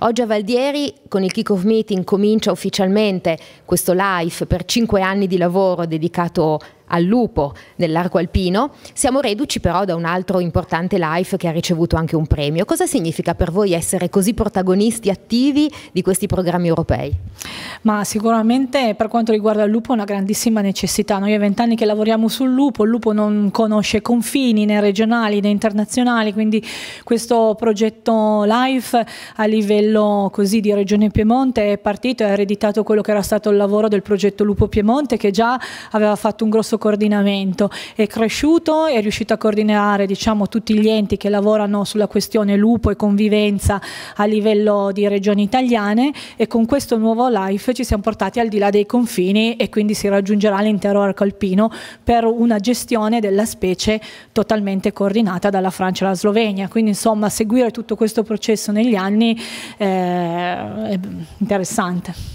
Oggi a Valdieri con il kick-off meeting comincia ufficialmente questo live per cinque anni di lavoro dedicato al lupo nell'arco alpino. Siamo reduci però da un altro importante live che ha ricevuto anche un premio. Cosa significa per voi essere così protagonisti attivi di questi programmi europei? ma sicuramente per quanto riguarda il lupo è una grandissima necessità. Noi a vent'anni che lavoriamo sul lupo, il lupo non conosce confini né regionali né internazionali, quindi questo progetto LIFE a livello così di Regione Piemonte è partito e ha ereditato quello che era stato il lavoro del progetto Lupo Piemonte che già aveva fatto un grosso coordinamento, è cresciuto, è riuscito a coordinare diciamo, tutti gli enti che lavorano sulla questione lupo e convivenza a livello di regioni italiane e con questo nuovo LIFE ci siamo portati al di là dei confini e quindi si raggiungerà l'intero arco alpino per una gestione della specie totalmente coordinata dalla Francia e dalla Slovenia. Quindi insomma seguire tutto questo processo negli anni eh, è interessante.